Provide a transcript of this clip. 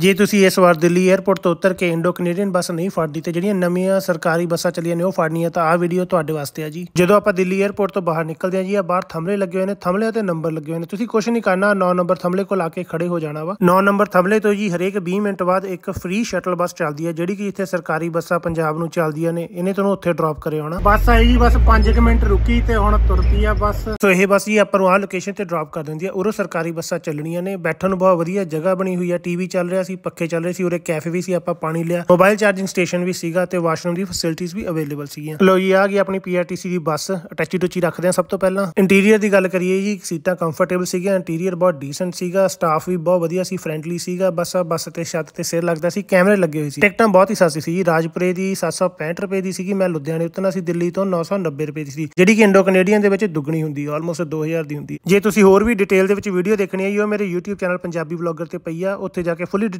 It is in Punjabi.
ਜੇ ਤੁਸੀਂ ਇਸ ਵਾਰ ਦਿੱਲੀ 에ਅਰਪੋਰਟ ਤੋਂ ਉਤਰ ਕੇ ਇੰਡੋ ਕੈਨੇਡੀਅਨ ਬੱਸ ਨਹੀਂ ਫੜਦੀ ਤੇ ਜਿਹੜੀਆਂ ਨਵੀਆਂ ਸਰਕਾਰੀ ਬੱਸਾਂ ਚੱਲੀਆਂ ਨੇ ਉਹ ਫੜਨੀਆਂ ਤਾਂ ਆਹ ਵੀਡੀਓ ਤੁਹਾਡੇ ਵਾਸਤੇ ਆ ਜੀ ਜਦੋਂ ਆਪਾਂ ਦਿੱਲੀ 에ਅਰਪੋਰਟ ਤੋਂ ਬਾਹਰ ਨਿਕਲਦੇ ਆ ਜੀ ਆ ਬਾਹਰ ਥੰਮਲੇ ਲੱਗੇ ਹੋਏ ਨੇ ਥੰਮਲੇ ਤੇ ਨੰਬਰ ਲੱਗੇ ਹੋਏ ਨੇ ਤੁਸੀਂ ਕੁਝ ਨਹੀਂ ਕਰਨਾ 9 ਨੰਬਰ ਥੰਮਲੇ ਕੋਲ ਆ ਕੇ ਖੜੇ ਹੋ ਜਾਣਾ ਵਾ 9 ਨੰਬਰ ਥੰਮਲੇ ਤੋਂ ਜੀ ਹਰੇਕ 20 ਮਿੰਟ ਬਾਅਦ ਇੱਕ ਫ੍ਰੀ ਸ਼ਟਲ ਬੱਸ ਚੱਲਦੀ ਹੈ ਜਿਹੜੀ ਕਿ ਇੱਥੇ ਸਰਕਾਰੀ ਬੱਸਾਂ ਪੰਜਾਬ ਨੂੰ ਚੱਲਦੀਆਂ ਨੇ ਇਹਨੇ ਤੁਹਾਨੂੰ ਉੱਥੇ ਡ੍ਰੌਪ ਕਰੇ ਆਉਣਾ ਬੱਸ ਆਈ ਜੀ ਬਸ 5 ਮਿੰਟ ਰੁਕੀ ਤੇ ਹੁਣ ਤੁਰਦੀ ਆ ਬੱਸ ਸੋ ਇਹ ਬੱਸ ਜੀ ਆਪਾਂ ਨੂੰ ਆ ਲੋਕੇਸ਼ਨ ਤੇ ਡ੍ਰੌਪ ਕਰ ਦਿੰਦੀ ਆ ਉਰੋ ਸਰਕਾਰੀ ਬੱਸਾਂ ਚੱਲਣੀਆਂ ਨੇ ਬੈਠਣ ਨੂੰ ਬਹੁਤ ਵਧੀਆ ਜਗ੍ਹਾ ਬਣੀ ਹੋਈ ਆ ਟੀਵੀ ਚੱਲ ਰਿਹਾ ਰਿਹਾ ਸੀ ਪੱਖੇ ਚੱਲ ਰਹੇ ਸੀ ਉਰੇ ਕੈਫੇ ਵੀ ਸੀ ਆਪਾਂ ਪਾਣੀ ਲਿਆ ਮੋਬਾਈਲ ਚਾਰਜਿੰਗ ਸਟੇਸ਼ਨ ਵੀ ਸੀਗਾ ਤੇ ਵਾਸ਼ਰੂਮ ਦੀ ਫੈਸਿਲਿਟੀਆਂ ਵੀ ਅਵੇਲੇਬਲ ਸੀਗੀਆਂ ਲੋ ਜੀ ਆ ਗਈ ਆਪਣੀ ਪੀਆਰਟੀਸੀ ਦੀ ਬੱਸ ਅਟੈਚੀ ਟੋਚੀ ਰੱਖਦੇ ਆ ਸਭ ਤੋਂ ਪਹਿਲਾਂ ਇੰਟੀਰੀਅਰ ਦੀ ਗੱਲ ਕਰੀਏ ਜੀ ਸੀਟਾਂ ਕੰਫਰਟੇਬਲ ਸੀਗੀਆਂ ਇੰਟੀਰੀਅਰ ਬਹੁਤ ਡੀਸੈਂਟ ਸੀਗਾ ਸਟਾਫ ਵੀ ਬਹੁਤ ਵਧੀਆ ਸੀ ਫ੍ਰੈਂਡਲੀ ਸੀਗਾ ਬੱਸ ਆ ਬੱਸ ਤੇ ਛੱਤ ਤੇ ਸਿਰ ਲੱਗਦਾ ਸੀ ਕੈਮਰੇ ਲੱਗੇ ਹੋਏ ਸੀ ਟਿਕਟਾਂ ਬਹੁਤ ਹੀ ਸਸਤੀ ਸੀ ਰਾਜਪੁਰੇ ਦੀ 765 ਰੁਪਏ ਦੀ ਸੀਗੀ ਮੈਂ ਲੁਧਿਆਣੇ ਉਤਰਨਾ ਸੀ ਦਿੱਲੀ ਤੋਂ 990 ਰੁਪਏ ਦੀ ਸੀ ਜਿਹੜੀ ਕਿ ਇੰਡੋ ਕੈਨੇਡੀਅਨ ਦੇ ਵਿੱਚ ਦੁੱਗਣੀ ਹੁੰਦੀ ਆਲਮੋਸਟ 2000 ਦੀ ਹੁੰਦੀ ਜੇ ਤੁਸੀਂ ਹੋਰ ਵੀ ਡਿਟੇਲ ਦੇ ਵਿੱਚ ਵੀਡੀਓ ਦੇਖਣੀ ਹੈ ਉਹ ਮੇਰੇ YouTube ਚੈਨਲ ਪੰਜਾਬੀ ਬਲੌਗਰ ਤੇ ਪਈ ਆ ਉੱਥੇ ਜਾ ਕੇ ਫੁੱਲੀ